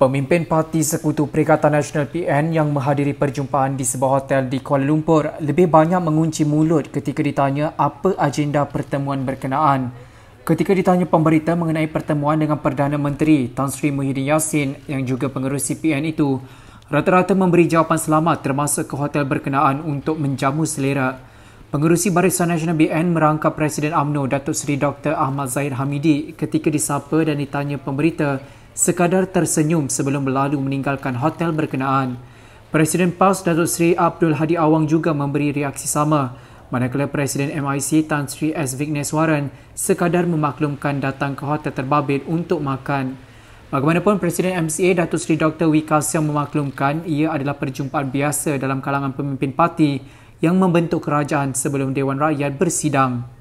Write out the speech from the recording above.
Pemimpin Parti Sekutu Perikatan Nasional PN yang menghadiri perjumpaan di sebuah hotel di Kuala Lumpur lebih banyak mengunci mulut ketika ditanya apa agenda pertemuan berkenaan. Ketika ditanya pemberita mengenai pertemuan dengan Perdana Menteri Tan Sri Muhyiddin Yassin yang juga pengerusi PN itu, rata-rata memberi jawapan selamat termasuk ke hotel berkenaan untuk menjamu selera. Pengerusi Barisan Nasional BN merangkap Presiden AMNO Datuk Seri Dr. Ahmad Zahid Hamidi ketika disapa dan ditanya pemberita sekadar tersenyum sebelum berlalu meninggalkan hotel berkenaan. Presiden PAS Datuk Seri Abdul Hadi Awang juga memberi reaksi sama, manakala Presiden MIC Tan Sri S. Vigneswaran sekadar memaklumkan datang ke hotel terbabit untuk makan. Bagaimanapun, Presiden MCA Datuk Seri Dr. Wikasyam memaklumkan ia adalah perjumpaan biasa dalam kalangan pemimpin parti yang membentuk kerajaan sebelum Dewan Rakyat bersidang.